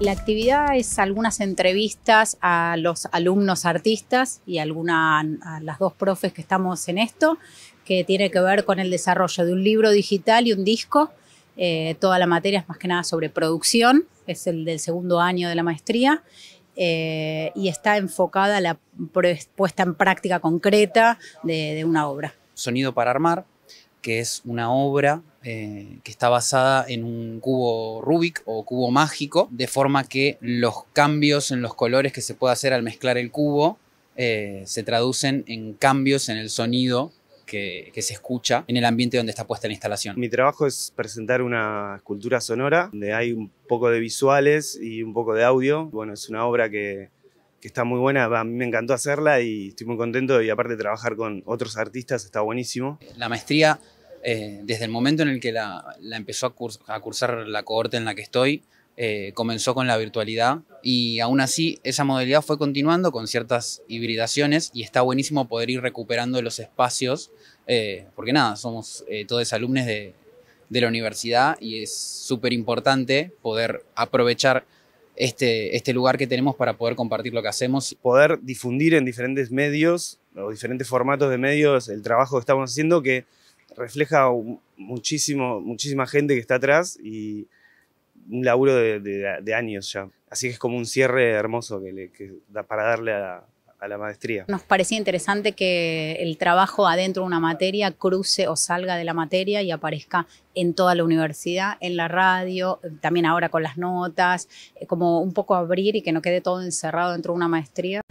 La actividad es algunas entrevistas a los alumnos artistas y alguna, a las dos profes que estamos en esto, que tiene que ver con el desarrollo de un libro digital y un disco. Eh, toda la materia es más que nada sobre producción, es el del segundo año de la maestría. Eh, y está enfocada a la puesta en práctica concreta de, de una obra. Sonido para Armar, que es una obra eh, que está basada en un cubo Rubik o cubo mágico, de forma que los cambios en los colores que se puede hacer al mezclar el cubo eh, se traducen en cambios en el sonido que, se escucha en el ambiente donde está puesta la instalación. Mi trabajo es presentar una escultura sonora donde hay un poco de visuales y un poco de audio. Bueno, es una obra que, que está muy buena, a mí me encantó hacerla y estoy muy contento y aparte trabajar con otros artistas está buenísimo. La maestría eh, desde el momento en el que la, empezó a, cursar la cohorte en la que estoy, eh, comenzó con la virtualidad y aún así esa modalidad fue continuando con ciertas hibridaciones y está buenísimo poder ir recuperando los espacios, eh, porque nada, somos todos alumnos de, la universidad y es súper importante poder aprovechar este, este lugar que tenemos para poder compartir lo que hacemos. Poder difundir en diferentes medios o diferentes formatos de medios el trabajo que estamos haciendo que refleja muchísimo, muchísima gente que está atrás y un laburo de, años ya. Así que es como un cierre hermoso que, le, que da para darle a la maestría. Nos parecía interesante que el trabajo adentro de una materia cruce o salga de la materia y aparezca en toda la universidad, en la radio, también ahora con las notas, eh, como un poco abrir y que no quede todo encerrado dentro de una maestría.